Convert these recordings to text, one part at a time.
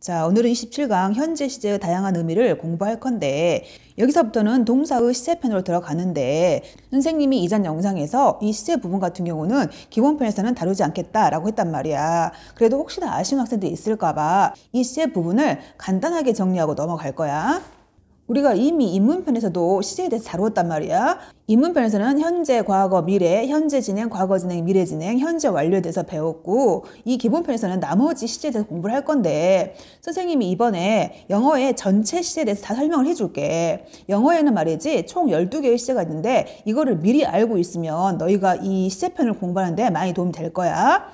자, 오늘은 27강 현재 시제의 다양한 의미를 공부할 건데 여기서부터는 동사의 시제편으로 들어가는데 선생님이 이전 영상에서 이 시제 부분 같은 경우는 기본편에서는 다루지 않겠다라고 했단 말이야. 그래도 혹시나 아쉬운 학생들이 있을까 봐 이 시제 부분을 간단하게 정리하고 넘어갈 거야. 우리가 이미 인문편에서도 시제에 대해서 다루었단 말이야. 인문편에서는 현재, 과거, 미래, 현재 진행, 과거 진행, 미래 진행, 현재 완료에 대해서 배웠고 이 기본편에서는 나머지 시제에 대해서 공부를 할 건데 선생님이 이번에 영어의 전체 시제에 대해서 다 설명을 해줄게. 영어에는 말이지 총 열두 개의 시제가 있는데 이거를 미리 알고 있으면 너희가 이 시제편을 공부하는데 많이 도움이 될 거야.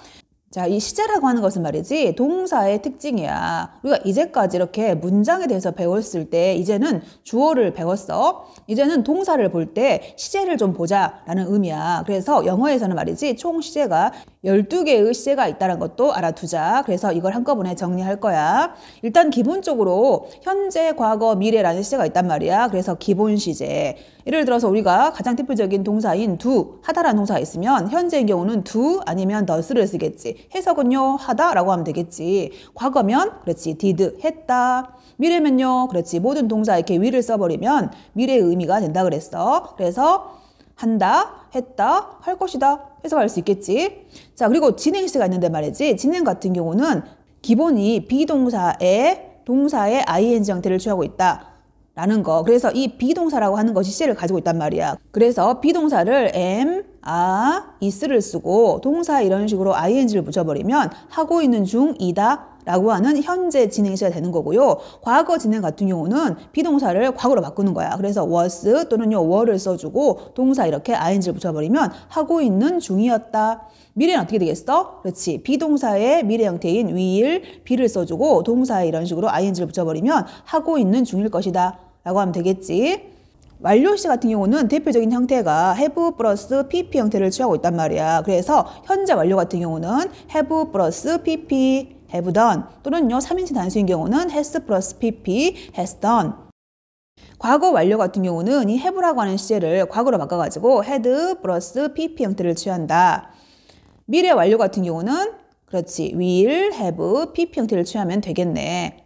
자, 이 시제라고 하는 것은 말이지 동사의 특징이야. 우리가 이제까지 이렇게 문장에 대해서 배웠을 때 이제는 주어를 배웠어. 이제는 동사를 볼 때 시제를 좀 보자라는 의미야. 그래서 영어에서는 말이지 총 시제가 12개의 시제가 있다는 것도 알아두자. 그래서 이걸 한꺼번에 정리할 거야. 일단 기본적으로 현재, 과거, 미래라는 시제가 있단 말이야. 그래서 기본 시제. 예를 들어서 우리가 가장 대표적인 동사인 do, 하다라는 동사가 있으면 현재의 경우는 do 아니면 does를 쓰겠지. 해석은요 하다라고 하면 되겠지. 과거면 그렇지 did 했다. 미래면요 그렇지 모든 동사 이렇게 위를 써버리면 미래의 의미가 된다 그랬어. 그래서 한다, 했다, 할 것이다 해석할수 있겠지. 자 그리고 진행 시가 있는데 말이지 진행 같은 경우는 기본이 비동사에 동사의 ing 형태를 취하고 있다. 라는 거. 그래서 이 비동사라고 하는 것이 시를 가지고 있단 말이야. 그래서 비동사를 am, 아, 이스를 쓰고 동사 이런 식으로 ing를 붙여버리면 하고 있는 중이다 라고 하는 현재 진행시가 되는 거고요. 과거 진행 같은 경우는 비동사를 과거로 바꾸는 거야. 그래서 was 또는요 were를 써주고 동사 이렇게 ing를 붙여버리면 하고 있는 중이었다. 미래는 어떻게 되겠어? 그렇지. 비동사의 미래 형태인 will, be를 써주고 동사에 이런 식으로 ing를 붙여버리면 하고 있는 중일 것이다 라고 하면 되겠지. 완료시 같은 경우는 대표적인 형태가 have 플러스 pp 형태를 취하고 있단 말이야. 그래서 현재 완료 같은 경우는 have 플러스 pp have done 또는요 3인치 단수인 경우는 has 플러스 pp has done 과거 완료 같은 경우는 이 have라고 하는 시제를 과거로 바꿔가지고 had 플러스 pp 형태를 취한다. 미래 완료 같은 경우는 그렇지 will have pp 형태를 취하면 되겠네.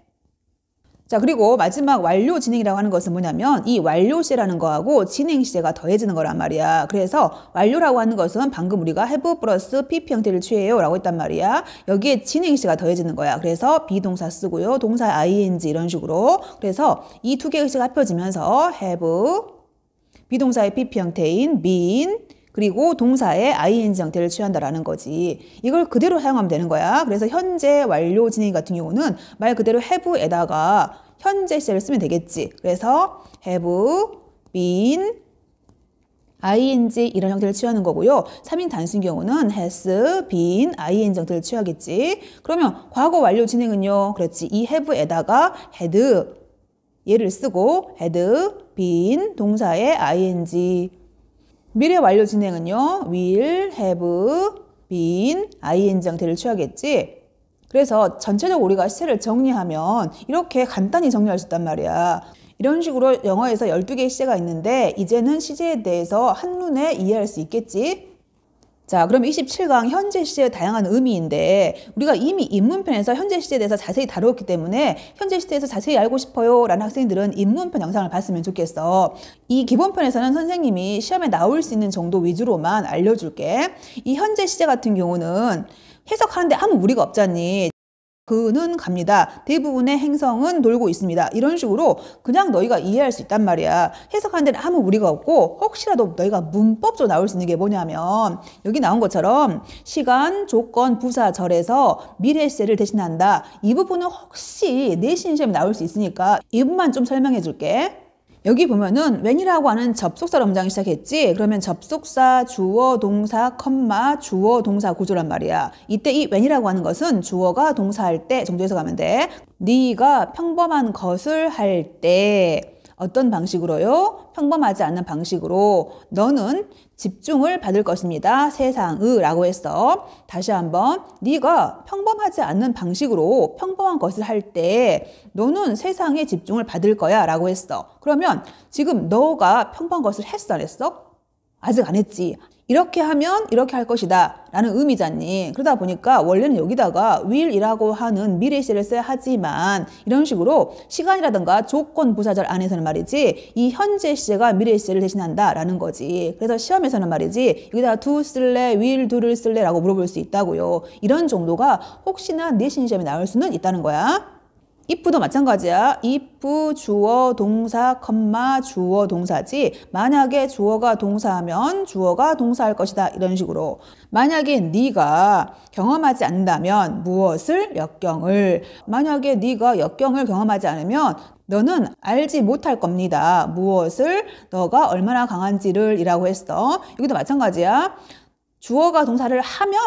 자 그리고 마지막 완료 진행이라고 하는 것은 뭐냐면 이 완료 시라는 거하고 진행 시제가 더해지는 거란 말이야. 그래서 완료라고 하는 것은 방금 우리가 have 플러스 pp 형태를 취해요 라고 했단 말이야. 여기에 진행 시가 더해지는 거야. 그래서 비동사 쓰고요. 동사 ing 이런 식으로. 그래서 이 두 개의 시가 합쳐지면서 have 비동사의 pp 형태인 been 그리고 동사에 ing 형태를 취한다라는 거지. 이걸 그대로 사용하면 되는 거야. 그래서 현재 완료 진행 같은 경우는 말 그대로 have에다가 현재 시제를 쓰면 되겠지. 그래서 have been ing 이런 형태를 취하는 거고요. 3인 단수인 경우는 has been ing 형태를 취하겠지. 그러면 과거 완료 진행은요. 그렇지. 이 have에다가 had 얘를 쓰고 had been 동사에 ing 미래 완료 진행은요. will, have, been, ing장대를 취하겠지. 그래서 전체적으로 우리가 시제를 정리하면 이렇게 간단히 정리할 수 있단 말이야. 이런 식으로 영어에서 열두 개의 시제가 있는데 이제는 시제에 대해서 한눈에 이해할 수 있겠지. 자, 그럼 27강 현재 시제의 다양한 의미인데 우리가 이미 입문편에서 현재 시제에 대해서 자세히 다루었기 때문에 현재 시제에서 자세히 알고 싶어요 라는 학생들은 입문편 영상을 봤으면 좋겠어. 이 기본편에서는 선생님이 시험에 나올 수 있는 정도 위주로만 알려줄게. 이 현재 시제 같은 경우는 해석하는데 아무 무리가 없잖니. 그는 갑니다. 대부분의 행성은 돌고 있습니다. 이런 식으로 그냥 너희가 이해할 수 있단 말이야. 해석하는 데는 아무 무리가 없고 혹시라도 너희가 문법적으로 나올 수 있는 게 뭐냐면 여기 나온 것처럼 시간, 조건, 부사, 절에서 미래 시제를 대신한다. 이 부분은 혹시 내신 시험에 나올 수 있으니까 이 부분만 좀 설명해 줄게. 여기 보면은 웬이라고 하는 접속사로 문장이 시작했지 그러면 접속사 주어 동사 컴마 주어 동사 구조란 말이야 이때 이 웬이라고 하는 것은 주어가 동사할 때 정도에서 가면 돼 네가 평범한 것을 할 때 어떤 방식으로요? 평범하지 않는 방식으로 너는 집중을 받을 것입니다. 세상의라고 했어. 다시 한번 네가 평범하지 않는 방식으로 평범한 것을 할 때 너는 세상에 집중을 받을 거야라고 했어. 그러면 지금 너가 평범한 것을 했어 안 했어? 아직 안 했지. 이렇게 하면 이렇게 할 것이다 라는 의미잖니 그러다 보니까 원래는 여기다가 will이라고 하는 미래 시를 제 써야 하지만 이런 식으로 시간이라든가 조건 부사절 안에서는 말이지 이 현재 시제가 미래 시제를 대신한다 라는 거지 그래서 시험에서는 말이지 여기다두 쓸래 will d 를 쓸래 라고 물어볼 수 있다고요 이런 정도가 혹시나 내신 시험에 나올 수는 있다는 거야 if도 마찬가지야. if 주어 동사 컴마 주어 동사지 만약에 주어가 동사하면 주어가 동사할 것이다 이런 식으로 만약에 네가 경험하지 않는다면 무엇을 역경을 만약에 네가 역경을 경험하지 않으면 너는 알지 못할 겁니다. 무엇을 너가 얼마나 강한지를 이라고 했어. 여기도 마찬가지야. 주어가 동사를 하면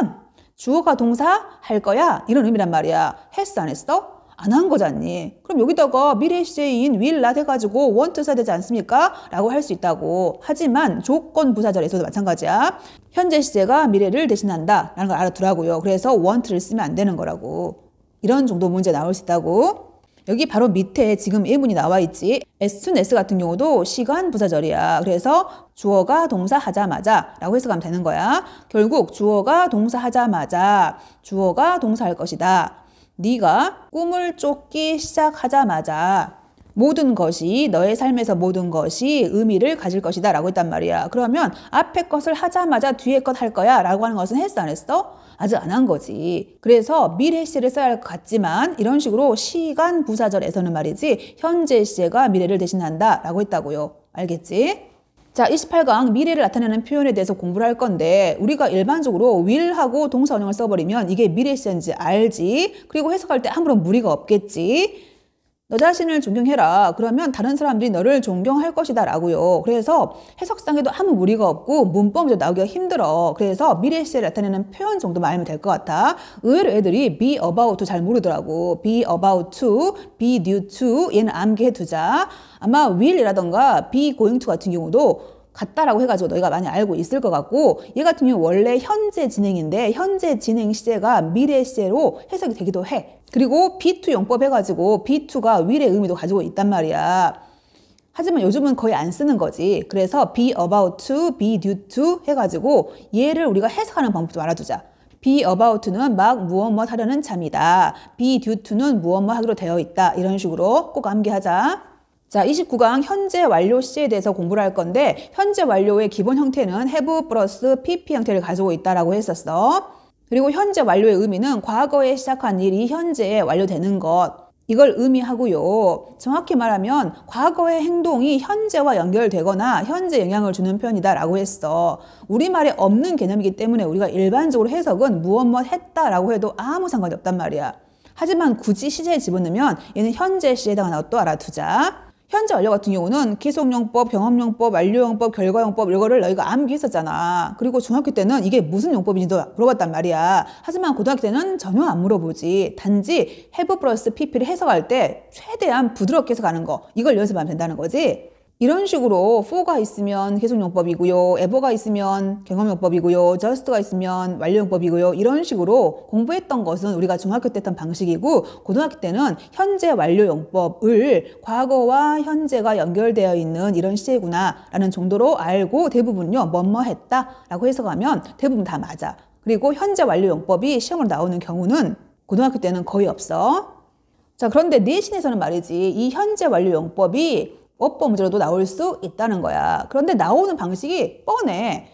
주어가 동사 할 거야 이런 의미란 말이야. 했어 안 했어? 안한 거잖니. 그럼 여기다가 미래 시제인 will not 해가지고 want 써야 되지 않습니까? 라고 할 수 있다고. 하지만 조건 부사절에서도 마찬가지야. 현재 시제가 미래를 대신한다 라는 걸 알아두라고요. 그래서 want를 쓰면 안 되는 거라고. 이런 정도 문제 나올 수 있다고. 여기 바로 밑에 지금 1분이 나와 있지. as soon as 같은 경우도 시간 부사절이야. 그래서 주어가 동사하자마자 라고 해석하면 되는 거야. 결국 주어가 동사하자마자 주어가 동사할 것이다. 네가 꿈을 쫓기 시작하자마자 모든 것이 너의 삶에서 모든 것이 의미를 가질 것이다 라고 했단 말이야. 그러면 앞에 것을 하자마자 뒤에 것 할 거야 라고 하는 것은 했어 안 했어? 아직 안 한 거지. 그래서 미래 시를 써야 할 것 같지만 이런 식으로 시간 부사절에서는 말이지 현재 시가 제 미래를 대신한다 라고 했다고요. 알겠지? 자, 28강 미래를 나타내는 표현에 대해서 공부를 할 건데 우리가 일반적으로 will하고 동사원형을 써버리면 이게 미래 시제인지 알지 그리고 해석할 때 아무런 무리가 없겠지 너 자신을 존경해라. 그러면 다른 사람들이 너를 존경할 것이다 라고요. 그래서 해석상에도 아무 무리가 없고 문법도 나오기가 힘들어. 그래서 미래 시제를 나타내는 표현 정도만 알면 될 것 같아. 의외로 애들이 be about to 잘 모르더라고. be about to, be due to 얘는 암기해 두자. 아마 will이라던가 be going to 같은 경우도 같다라고 해가지고 너희가 많이 알고 있을 것 같고 얘 같은 경우 원래 현재 진행인데 현재 진행 시제가 미래 시제로 해석이 되기도 해. 그리고 B2 용법 해가지고 B2가 윌의 의미도 가지고 있단 말이야. 하지만 요즘은 거의 안 쓰는 거지. 그래서 be about to, be due to 해가지고 얘를 우리가 해석하는 방법도 알아두자. be about 는막 무엇 무 뭐 하려는 참이다. be due to는 무엇 무 뭐 하기로 되어 있다. 이런 식으로 꼭 암기하자. 자, 29강 현재 완료 시에 대해서 공부를 할 건데 현재 완료의 기본 형태는 have 플러스 pp 형태를 가지고 있다라고 했었어. 그리고 현재 완료의 의미는 과거에 시작한 일이 현재에 완료되는 것. 이걸 의미하고요. 정확히 말하면 과거의 행동이 현재와 연결되거나 현재 영향을 주는 편이다라고 했어. 우리말에 없는 개념이기 때문에 우리가 일반적으로 해석은 무엇 무엇 뭐 했다라고 해도 아무 상관이 없단 말이야. 하지만 굳이 시제에 집어넣으면 얘는 현재 시에 제 해당하나 또 알아두자. 현재 완료 같은 경우는 기속용법, 경험용법, 완료용법, 결과용법 이거를 너희가 암기했었잖아. 그리고 중학교 때는 이게 무슨 용법인지도 물어봤단 말이야. 하지만 고등학교 때는 전혀 안 물어보지. 단지 have 플러스 pp를 해석할 때 최대한 부드럽게 해서가는거 이걸 연습하면 된다는 거지. 이런 식으로 for가 있으면 계속용법이고요. ever가 있으면 경험용법이고요. just가 있으면 완료용법이고요. 이런 식으로 공부했던 것은 우리가 중학교 때 했던 방식이고 고등학교 때는 현재 완료용법을 과거와 현재가 연결되어 있는 이런 시제구나 라는 정도로 알고 대부분요. 뭐뭐 했다 라고 해석하면 대부분 다 맞아. 그리고 현재 완료용법이 시험으로 나오는 경우는 고등학교 때는 거의 없어. 자 그런데 내신에서는 말이지 이 현재 완료용법이 어법 문제로도 나올 수 있다는 거야. 그런데 나오는 방식이 뻔해.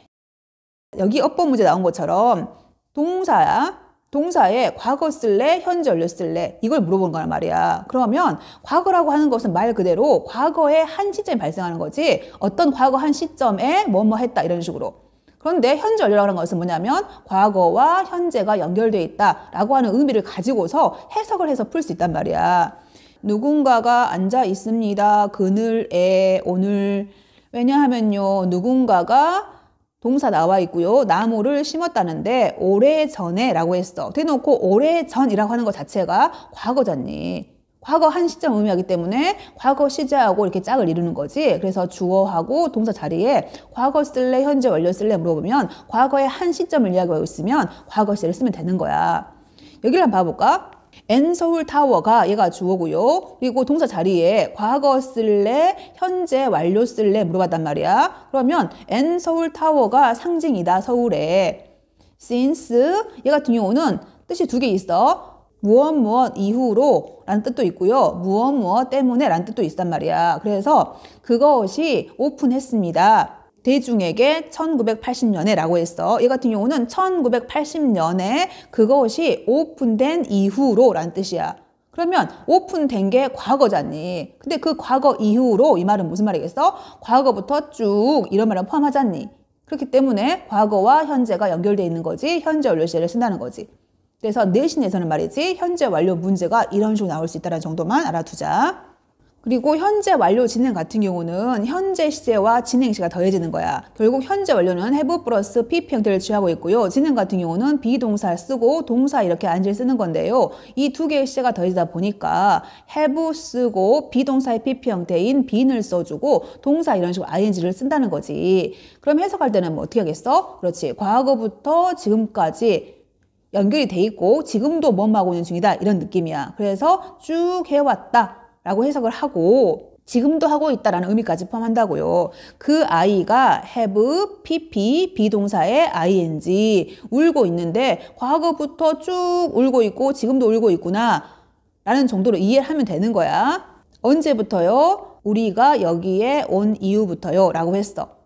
여기 어법 문제 나온 것처럼 동사야. 동사에 과거 쓸래, 현재 완료 쓸래 이걸 물어본 거란 말이야. 그러면 과거라고 하는 것은 말 그대로 과거의 한 시점이 발생하는 거지 어떤 과거 한 시점에 뭐뭐 했다 이런 식으로. 그런데 현재 완료라는 것은 뭐냐면 과거와 현재가 연결돼 있다라고 하는 의미를 가지고서 해석을 해서 풀 수 있단 말이야. 누군가가 앉아 있습니다. 그늘에 오늘 왜냐하면요. 누군가가 동사 나와 있고요. 나무를 심었다는데 오래전에라고 했어. 대놓고 오래전이라고 하는 것 자체가 과거잖니. 과거 한 시점 의미하기 때문에 과거 시제하고 이렇게 짝을 이루는 거지. 그래서 주어하고 동사 자리에 과거 쓸래, 현재 완료 쓸래 물어보면 과거의 한 시점을 이야기하고 있으면 과거 시제를 쓰면 되는 거야. 여기를 한번 봐볼까? 엔서울 타워가 얘가 주어고요. 그리고 동사 자리에 과거 쓸래, 현재 완료 쓸래 물어봤단 말이야. 그러면 엔서울 타워가 상징이다, 서울에. since 얘 같은 경우는 뜻이 두 개 있어. 무엇 무엇 이후로 라는 뜻도 있고요. 무엇 무엇 때문에 라는 뜻도 있단 말이야. 그래서 그것이 오픈했습니다. 대중에게 1980년에라고 했어. 이 같은 경우는 1980년에 그것이 오픈된 이후로란 뜻이야. 그러면 오픈된 게 과거잖니. 근데 그 과거 이후로 이 말은 무슨 말이겠어? 과거부터 쭉 이런 말을 포함하잖니. 그렇기 때문에 과거와 현재가 연결돼 있는 거지 현재 완료 시제를 쓴다는 거지. 그래서 내신에서는 말이지 현재 완료 문제가 이런 식으로 나올 수 있다는 정도만 알아두자. 그리고 현재 완료 진행 같은 경우는 현재 시제와 진행 시가 더해지는 거야. 결국 현재 완료는 have 플러스 pp 형태를 취하고 있고요. 진행 같은 경우는 비동사 쓰고 동사 이렇게 안질 쓰는 건데요. 이 두 개의 시제가 더해지다 보니까 have 쓰고 비동사의 pp 형태인 been을 써주고 동사 이런 식으로 ing를 쓴다는 거지. 그럼 해석할 때는 뭐 어떻게 하겠어? 그렇지. 과거부터 지금까지 연결이 돼 있고 지금도 뭐하고 있는 중이다 이런 느낌이야. 그래서 쭉 해왔다. 라고 해석을 하고 지금도 하고 있다라는 의미까지 포함한다고요. 그 아이가 have, pp, 비동사의 ing, 울고 있는데 과거부터 쭉 울고 있고 지금도 울고 있구나 라는 정도로 이해를 하면 되는 거야. 언제부터요? 우리가 여기에 온 이후부터요 라고 했어.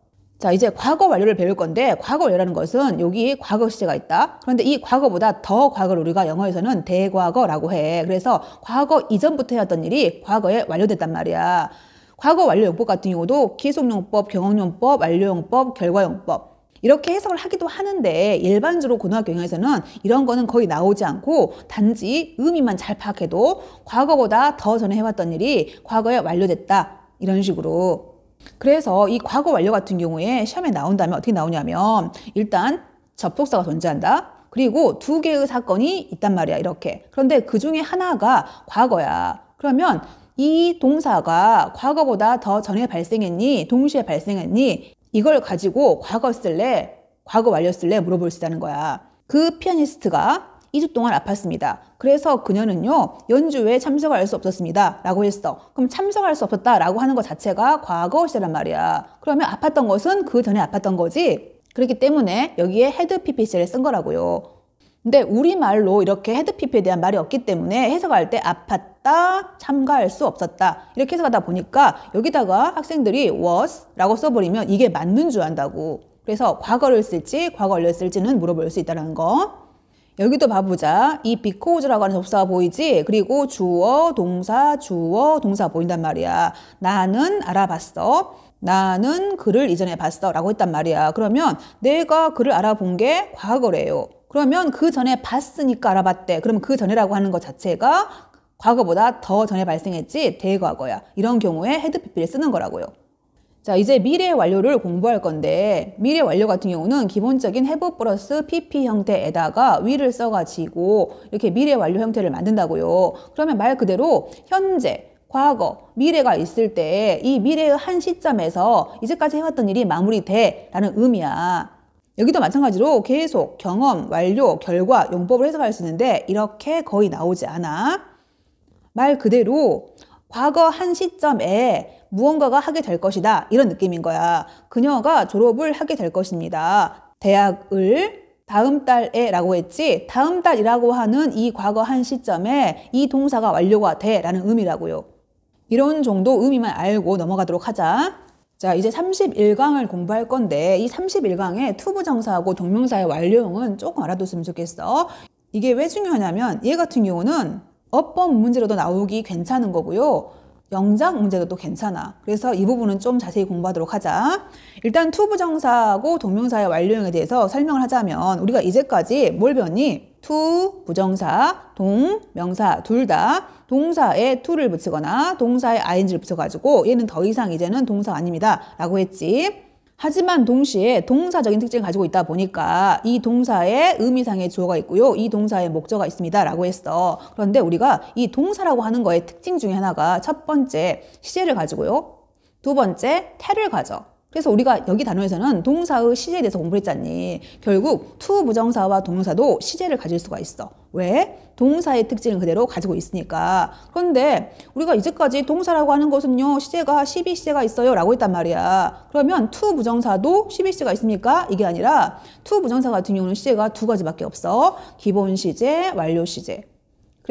자, 이제 과거 완료를 배울 건데 과거 완료라는 것은 여기 과거 시제가 있다. 그런데 이 과거보다 더 과거를 우리가 영어에서는 대과거라고 해. 그래서 과거 이전부터 해왔던 일이 과거에 완료됐단 말이야. 과거 완료 용법 같은 경우도 기속용법, 경험용법, 완료용법, 결과용법 이렇게 해석을 하기도 하는데 일반적으로 고등학교 영어에서는 이런 거는 거의 나오지 않고 단지 의미만 잘 파악해도 과거보다 더 전에 해왔던 일이 과거에 완료됐다 이런 식으로 그래서 이 과거 완료 같은 경우에 시험에 나온다면 어떻게 나오냐면 일단 접속사가 존재한다. 그리고 두 개의 사건이 있단 말이야 이렇게. 그런데 그 중에 하나가 과거야. 그러면 이 동사가 과거보다 더 전에 발생했니 동시에 발생했니 이걸 가지고 과거 쓸래 과거 완료 쓸래 물어볼 수 있다는 거야. 그 피아니스트가 이주 동안 아팠습니다. 그래서 그녀는요 연주회에 참석할 수 없었습니다 라고 했어 그럼 참석할 수 없었다 라고 하는 것 자체가 과거 시제란 말이야 그러면 아팠던 것은 그 전에 아팠던 거지 그렇기 때문에 여기에 헤드 PPC를 쓴 거라고요 근데 우리말로 이렇게 헤드피피에 대한 말이 없기 때문에 해석할 때 아팠다, 참가할 수 없었다 이렇게 해석하다 보니까 여기다가 학생들이 was라고 써버리면 이게 맞는 줄 안다고 그래서 과거를 쓸지 과거 를렸을지는 물어볼 수 있다는 거 여기도 봐보자. 이 because라고 하는 접사가 보이지? 그리고 주어, 동사, 주어, 동사 보인단 말이야. 나는 알아봤어. 나는 그를 이전에 봤어. 라고 했단 말이야. 그러면 내가 그를 알아본 게 과거래요. 그러면 그 전에 봤으니까 알아봤대. 그러면 그 전에라고 하는 것 자체가 과거보다 더 전에 발생했지 대과거야. 이런 경우에 헤드피피를 쓰는 거라고요. 자 이제 미래 완료를 공부할 건데 미래 완료 같은 경우는 기본적인 have 플러스 pp 형태에다가 will을 써가지고 이렇게 미래 완료 형태를 만든다고요. 그러면 말 그대로 현재 과거, 미래가 있을 때 이 미래의 한 시점에서 이제까지 해왔던 일이 마무리돼 라는 의미야. 여기도 마찬가지로 계속 경험, 완료, 결과, 용법을 해석할 수 있는데 이렇게 거의 나오지 않아. 말 그대로 과거 한 시점에 무언가가 하게 될 것이다. 이런 느낌인 거야. 그녀가 졸업을 하게 될 것입니다. 대학을 다음 달에 라고 했지 다음 달이라고 하는 이 과거 한 시점에 이 동사가 완료가 돼 라는 의미라고요. 이런 정도 의미만 알고 넘어가도록 하자. 자 이제 31강을 공부할 건데 이 31강에 투부정사하고 동명사의 완료형은 조금 알아뒀으면 좋겠어. 이게 왜 중요하냐면 얘 같은 경우는 어법 문제로도 나오기 괜찮은 거고요. 영장 문제도 또 괜찮아. 그래서 이 부분은 좀 자세히 공부하도록 하자. 일단 투부정사하고 동명사의 완료형에 대해서 설명을 하자면 우리가 이제까지 뭘 배웠니? 투, 부정사, 동, 명사 둘 다 동사에 투를 붙이거나 동사에 ing를 붙여가지고 얘는 더 이상 이제는 동사 아닙니다. 라고 했지. 하지만 동시에 동사적인 특징을 가지고 있다 보니까 이동사의 의미상의 주어가 있고요. 이 동사의 목적이 있습니다. 라고 했어. 그런데 우리가 이 동사라고 하는 거의 특징 중에 하나가 첫 번째 시제를 가지고요. 두 번째 태를 가져. 그래서 우리가 여기 단어에서는 동사의 시제에 대해서 공부했잖니. 결국 투 부정사와 동사도 시제를 가질 수가 있어. 왜? 동사의 특징을 그대로 가지고 있으니까. 그런데 우리가 이제까지 동사라고 하는 것은요. 시제가 12시제가 있어요. 라고 했단 말이야. 그러면 투 부정사도 12시제가 있습니까? 이게 아니라 투 부정사 같은 경우는 시제가 두 가지밖에 없어. 기본 시제, 완료 시제.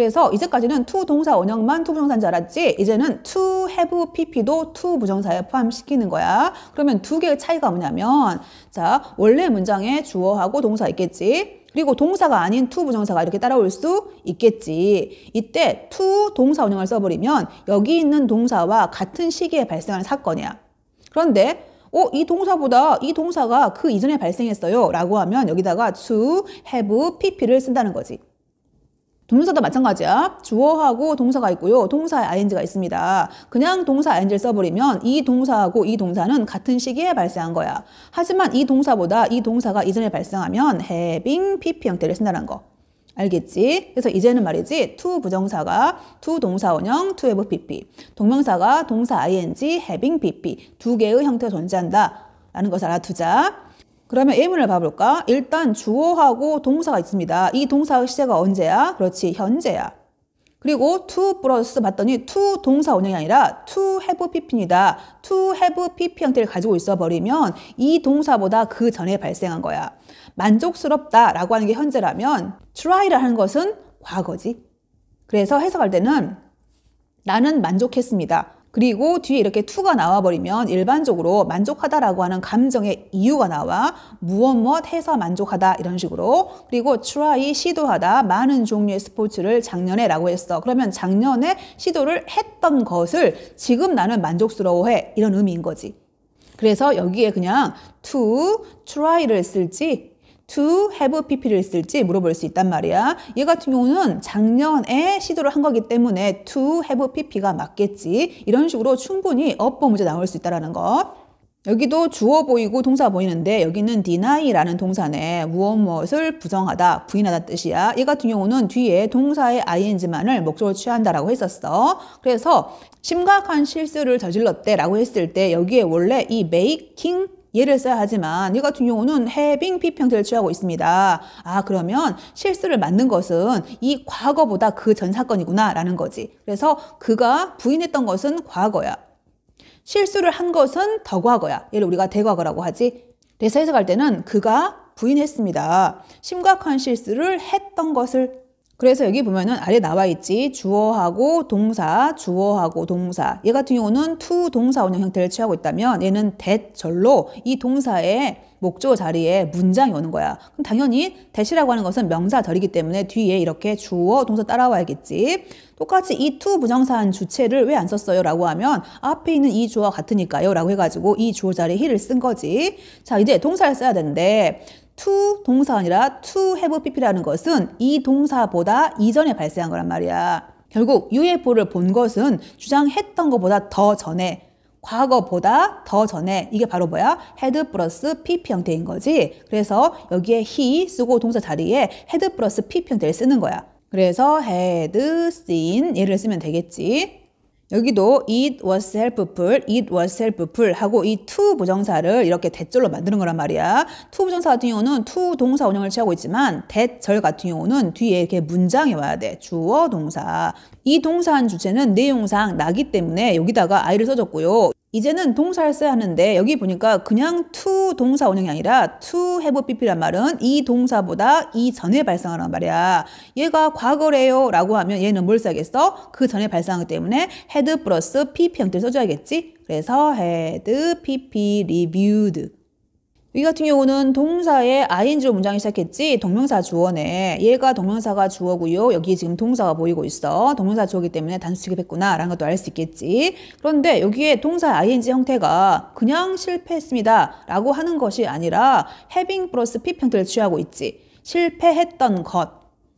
그래서 이제까지는 to 동사 원형만 to 부정사인 줄 알았지 이제는 to have pp도 to 부정사에 포함시키는 거야. 그러면 두 개의 차이가 뭐냐면 자 원래 문장에 주어하고 동사 있겠지. 그리고 동사가 아닌 to 부정사가 이렇게 따라올 수 있겠지. 이때 to 동사 원형을 써버리면 여기 있는 동사와 같은 시기에 발생하는 사건이야. 그런데 어, 이 동사보다 이 동사가 그 이전에 발생했어요 라고 하면 여기다가 to, have, pp를 쓴다는 거지. 동사도 마찬가지야. 주어하고 동사가 있고요. 동사에 ing가 있습니다. 그냥 동사 ing를 써버리면 이 동사하고 이 동사는 같은 시기에 발생한 거야. 하지만 이 동사보다 이 동사가 이전에 발생하면 having pp 형태를 쓴다는 거. 알겠지? 그래서 이제는 말이지 to 부정사가 to 동사원형 to have pp 동명사가 동사 ing having pp 두 개의 형태가 존재한다 라는 것을 알아두자. 그러면 예문을 봐볼까? 일단 주어하고 동사가 있습니다. 이 동사의 시제가 언제야? 그렇지, 현재야. 그리고 to 플러스 봤더니 to 동사 운영이 아니라 to have pp입니다. to have pp 형태를 가지고 있어 버리면 이 동사보다 그 전에 발생한 거야. 만족스럽다 라고 하는 게 현재라면 try라는 것은 과거지. 그래서 해석할 때는 나는 만족했습니다. 그리고 뒤에 이렇게 투가 나와버리면 일반적으로 만족하다라고 하는 감정의 이유가 나와 무엇 무엇 해서 만족하다 이런 식으로 그리고 try 시도하다 많은 종류의 스포츠를 작년에 라고 했어 그러면 작년에 시도를 했던 것을 지금 나는 만족스러워해 이런 의미인 거지 그래서 여기에 그냥 to try를 쓸지 to have pp를 쓸지 물어볼 수 있단 말이야. 얘 같은 경우는 작년에 시도를 한 거기 때문에 to have pp가 맞겠지. 이런 식으로 충분히 어법 문제 나올 수 있다는 것. 여기도 주어 보이고 동사 보이는데 여기는 deny라는 동사네 무엇 무엇을 부정하다 부인하다 뜻이야 얘 같은 경우는 뒤에 동사의 ing만을 목적으로 취한다라고 했었어 그래서 심각한 실수를 저질렀대 라고 했을 때 여기에 원래 이 making 예를 써야 하지만 이 같은 경우는 having 피평태를 취하고 있습니다. 아 그러면 실수를 맞는 것은 이 과거보다 그 전 사건이구나 라는 거지. 그래서 그가 부인했던 것은 과거야. 실수를 한 것은 더과거야. 얘를 우리가 대과거라고 하지. 그래서 해석할 때는 그가 부인했습니다. 심각한 실수를 했던 것을 그래서 여기 보면은 아래 나와 있지 주어하고 동사, 주어하고 동사. 얘 같은 경우는 to 동사 원형 형태를 취하고 있다면 얘는 that절로 이 동사의 목조 자리에 문장이 오는 거야. 그럼 당연히 that이라고 하는 것은 명사절이기 때문에 뒤에 이렇게 주어, 동사 따라와야겠지. 똑같이 이 to 부정사한 주체를 왜 안 썼어요? 라고 하면 앞에 있는 이 주어와 같으니까요. 라고 해가지고 이 주어 자리에 힐을 쓴 거지. 자, 이제 동사를 써야 되는데 to 동사가 아니라 to have pp라는 것은 이 동사보다 이전에 발생한 거란 말이야. 결국 UFO를 본 것은 주장했던 것보다 더 전에 과거보다 더 전에 이게 바로 뭐야? 헤드 플러스 PP 형태인 거지. 그래서 여기에 he 쓰고 동사 자리에 헤드 플러스 PP 형태를 쓰는 거야. 그래서 had seen 얘를 쓰면 되겠지. 여기도 it was helpful, it was helpful 하고 이 to 부정사를 이렇게 대절로 만드는 거란 말이야. to 부정사 같은 경우는 to 동사 운영을 취하고 있지만 대절 같은 경우는 뒤에 이렇게 문장이 와야 돼. 주어 동사. 이 동사한 주체는 내용상 나기 때문에 여기다가 i를 써줬고요. 이제는 동사를 써야 하는데 여기 보니까 그냥 to 동사 원형이 아니라 to have pp란 말은 이 동사보다 이 전에 발생하란 말이야. 얘가 과거래요 라고 하면 얘는 뭘 써야겠어? 그 전에 발생하기 때문에 had 플러스 pp 형태를 써줘야겠지? 그래서 had pp reviewed 이 같은 경우는 동사에 ing로 문장이 시작했지 동명사 주어네. 얘가 동명사가 주어고요. 여기 지금 동사가 보이고 있어. 동명사 주어기 때문에 단수 취급했구나 라는 것도 알 수 있겠지. 그런데 여기에 동사 ing 형태가 그냥 실패했습니다 라고 하는 것이 아니라 having 플러스 p 형태를 취하고 있지. 실패했던 것.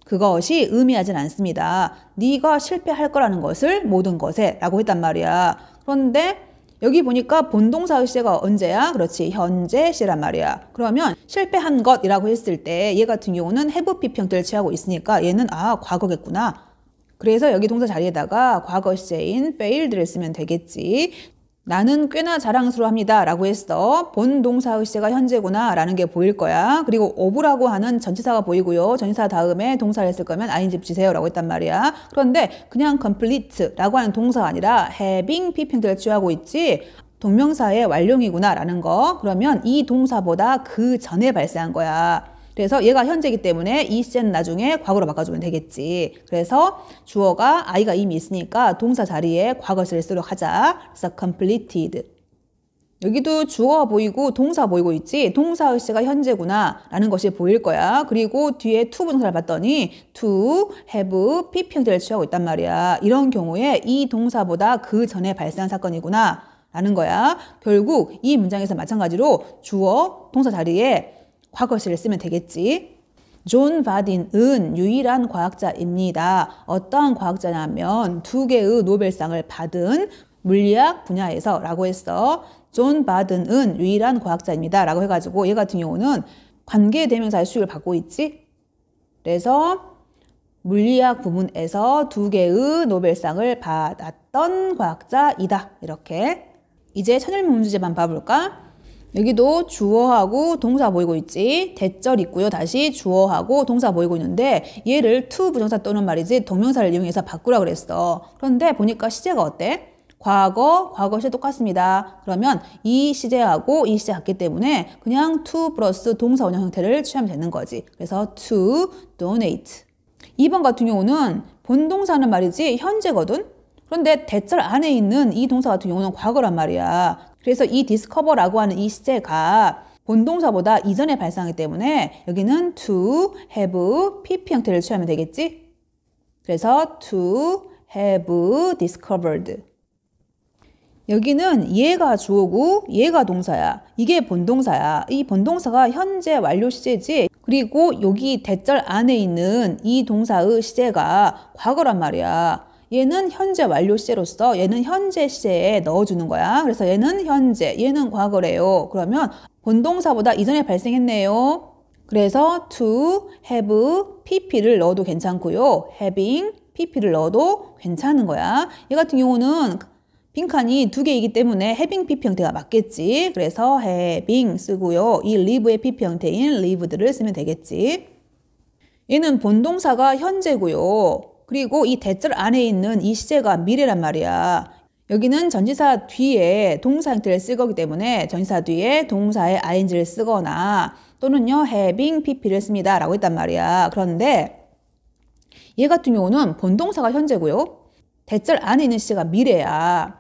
그것이 의미하진 않습니다. 네가 실패할 거라는 것을 모든 것에 라고 했단 말이야. 그런데 여기 보니까 본동사의 시제가 언제야? 그렇지 현재 시란 말이야. 그러면 실패한 것이라고 했을 때 얘 같은 경우는 have 피평대를 취하고 있으니까 얘는 아 과거겠구나. 그래서 여기 동사 자리에다가 과거 시제인 failed를 쓰면 되겠지. 나는 꽤나 자랑스러워합니다 라고 했어. 본 동사 의시가 현재구나 라는 게 보일 거야. 그리고 오브라고 하는 전치사가 보이고요. 전치사 다음에 동사를 했을 거면 아닌집지세요 라고 했단 말이야. 그런데 그냥 complete 라고 하는 동사가 아니라 having 피핑들을 취하고 있지. 동명사의 완룡이구나 라는 거. 그러면 이 동사보다 그 전에 발생한 거야. 그래서 얘가 현재이기 때문에 이시는 나중에 과거로 바꿔주면 되겠지. 그래서 주어가 아이가 이미 있으니까 동사 자리에 과거시를 쓰도록 하자. 그래서 completed. 여기도 주어가 보이고 동사 보이고 있지 동사의 시가 현재구나 라는 것이 보일 거야 그리고 뒤에 to 분사를 봤더니 to, have, pp 형태를 취하고 있단 말이야 이런 경우에 이 동사보다 그 전에 발생한 사건이구나 라는 거야 결국 이 문장에서 마찬가지로 주어, 동사 자리에 과거시를 쓰면 되겠지. 존 바딘은 유일한 과학자입니다. 어떠한 과학자냐면 두 개의 노벨상을 받은 물리학 분야에서 라고 했어. 존 바든은 유일한 과학자입니다. 라고 해가지고 얘 같은 경우는 관계 대명사의 수익을 받고 있지. 그래서 물리학 부분에서두 개의 노벨상을 받았던 과학자이다. 이렇게. 이제 천일 문제만 봐볼까? 여기도 주어하고 동사 보이고 있지 대절 있고요 다시 주어하고 동사 보이고 있는데 얘를 to 부정사 또는 말이지 동명사를 이용해서 바꾸라 그랬어 그런데 보니까 시제가 어때? 과거, 과거 시제 똑같습니다. 그러면 이 시제하고 이 시제 같기 때문에 그냥 to 플러스 동사 원형 형태를 취하면 되는 거지. 그래서 to donate. 2번 같은 경우는 본동사는 말이지 현재거든. 그런데 대절 안에 있는 이 동사 같은 경우는 과거란 말이야. 그래서 이 디스커버라고 하는 이 시제가 본동사보다 이전에 발생하기 때문에 여기는 to, have, pp 형태를 취하면 되겠지? 그래서 to have discovered. 여기는 얘가 주어고 얘가 동사야. 이게 본동사야. 이 본동사가 현재 완료 시제지. 그리고 여기 대절 안에 있는 이 동사의 시제가 과거란 말이야. 얘는 현재 완료 시제로서 얘는 현재 시제에 넣어주는 거야. 그래서 얘는 현재, 얘는 과거래요. 그러면 본동사보다 이전에 발생했네요. 그래서 to, have, pp를 넣어도 괜찮고요. having, pp를 넣어도 괜찮은 거야. 얘 같은 경우는 빈칸이 두 개이기 때문에 having pp 형태가 맞겠지. 그래서 having 쓰고요. 이 live의 pp 형태인 lived를 쓰면 되겠지. 얘는 본동사가 현재고요. 그리고 이 대절 안에 있는 이 시제가 미래란 말이야. 여기는 전지사 뒤에 동사 형태를 쓸 거기 때문에 전지사 뒤에 동사의 ing를 쓰거나 또는요 having pp를 씁니다 라고 했단 말이야. 그런데 얘 같은 경우는 본동사가 현재고요. 대절 안에 있는 시제가 미래야.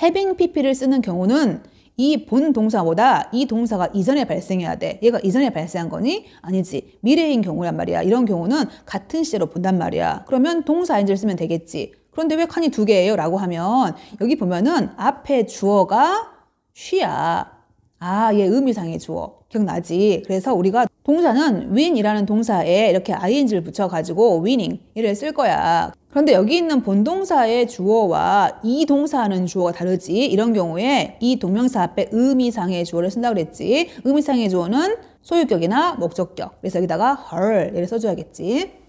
having pp를 쓰는 경우는 이본 동사보다 이 동사가 이전에 발생해야 돼. 얘가 이전에 발생한 거니? 아니지. 미래인 경우란 말이야. 이런 경우는 같은 시제로 본단 말이야. 그러면 동사 인제를 쓰면 되겠지. 그런데 왜 칸이 두 개예요? 라고 하면 여기 보면은 앞에 주어가 쉬야. 아, 예, 의미상의 주어. 기억나지? 그래서 우리가 동사는 win이라는 동사에 이렇게 ing를 붙여가지고 winning 이를 쓸 거야. 그런데 여기 있는 본동사의 주어와 이 동사는 주어가 다르지. 이런 경우에 이 동명사 앞에 의미상의 주어를 쓴다고 그랬지. 의미상의 주어는 소유격이나 목적격. 그래서 여기다가 her 를 써줘야겠지.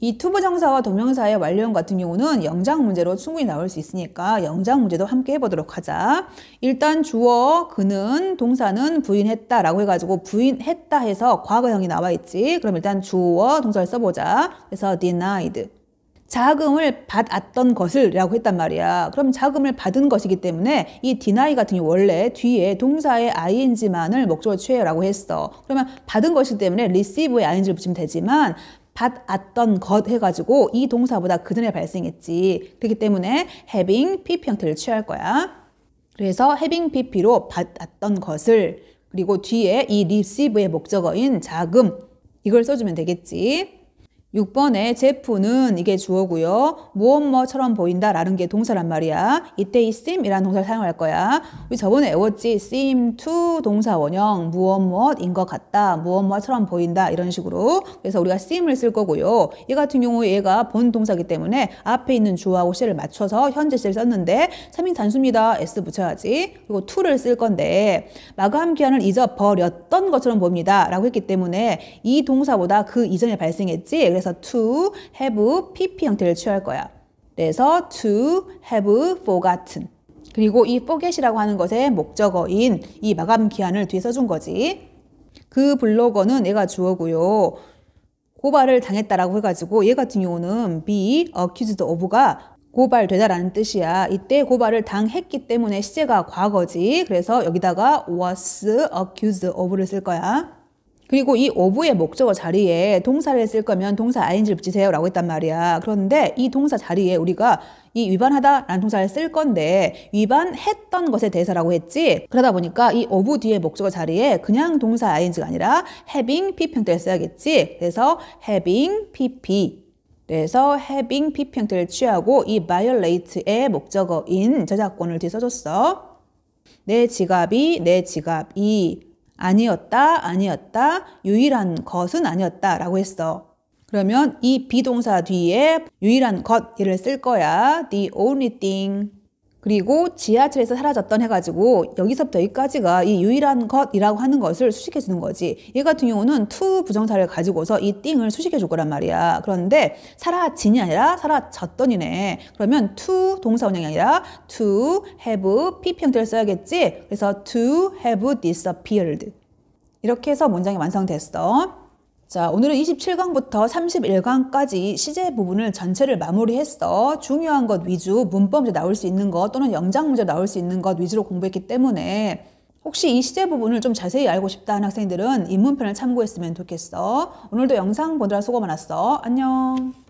이 투부정사와 동명사의 완료형 같은 경우는 영장 문제로 충분히 나올 수 있으니까 영장 문제도 함께 해보도록 하자. 일단 주어, 그는, 동사는 부인했다 라고 해가지고 부인했다 해서 과거형이 나와있지. 그럼 일단 주어, 동사를 써보자. 그래서 denied. 자금을 받았던 것을 라고 했단 말이야. 그럼 자금을 받은 것이기 때문에 이 deny 같은 경 원래 뒤에 동사의 ing만을 목적으로 취해라고 했어. 그러면 받은 것이기 때문에 receive에 ing를 붙이면 되지만 받았던 것 해가지고 이 동사보다 그 전에 발생했지. 그렇기 때문에 having pp 형태를 취할 거야. 그래서 having pp로 받았던 것을 그리고 뒤에 이 receive의 목적어인 자금 이걸 써주면 되겠지. 6번에 제프는 이게 주어고요. 무엇뭐처럼 보인다라는 게 동사란 말이야. 이때 이 seem이라는 동사를 사용할 거야. 우리 저번에 외웠지? seem to 동사 원형 무엇무인것 같다. 무엇무처럼 보인다. 이런 식으로. 그래서 우리가 seem을 쓸 거고요. 얘 같은 경우에 얘가 본 동사기 때문에 앞에 있는 주어하고 시를 맞춰서 현재 시를 썼는데 3인 단수입니다. s 붙여야지. 그리고 to를 쓸 건데 마감 기한을 잊어버렸던 것처럼 봅니다. 라고 했기 때문에 이 동사보다 그 이전에 발생했지. 그래서 그래서 to have pp 형태를 취할 거야. 그래서 to have forgotten. 그리고 이 forget이라고 하는 것의 목적어인 이 마감 기한을 뒤에 써준 거지. 그 블로거는 얘가 주어고요. 고발을 당했다라고 해가지고 얘 같은 경우는 be accused of가 고발되다라는 뜻이야. 이때 고발을 당했기 때문에 시제가 과거지. 그래서 여기다가 was accused of를 쓸 거야. 그리고 이 오브의 목적어 자리에 동사를 쓸 거면 동사 ing를 붙이세요 라고 했단 말이야. 그런데 이 동사 자리에 우리가 이 위반하다라는 동사를 쓸 건데 위반했던 것에 대해서라고 했지 그러다 보니까 이 of 뒤에 목적어 자리에 그냥 동사 ing가 아니라 having pp 형태를 써야겠지 그래서 having pp 그래서 having pp 형태를 취하고 이 violate의 목적어인 저작권을 뒤에 써줬어 내 지갑이 내 지갑이 아니었다, 아니었다, 유일한 것은 아니었다 라고 했어. 그러면 이 비동사 뒤에 유일한 것을 쓸 거야. The only thing 그리고 지하철에서 사라졌던 해가지고 여기서부터 여기까지가 이 유일한 것이라고 하는 것을 수식해 주는 거지. 얘 같은 경우는 to 부정사를 가지고서 이 띵을 수식해 줄 거란 말이야. 그런데 사라진이 아니라 사라졌던이네. 그러면 to 동사 원형이 아니라 to have pp 형태를 써야겠지. 그래서 to have disappeared. 이렇게 해서 문장이 완성됐어. 자, 오늘은 27강부터 31강까지 시제 부분을 전체를 마무리했어. 중요한 것 위주, 문법 문제 나올 수 있는 것 또는 영장 문제 나올 수 있는 것 위주로 공부했기 때문에 혹시 이 시제 부분을 좀 자세히 알고 싶다 하는 학생들은 입문편을 참고했으면 좋겠어. 오늘도 영상 보느라 수고 많았어. 안녕.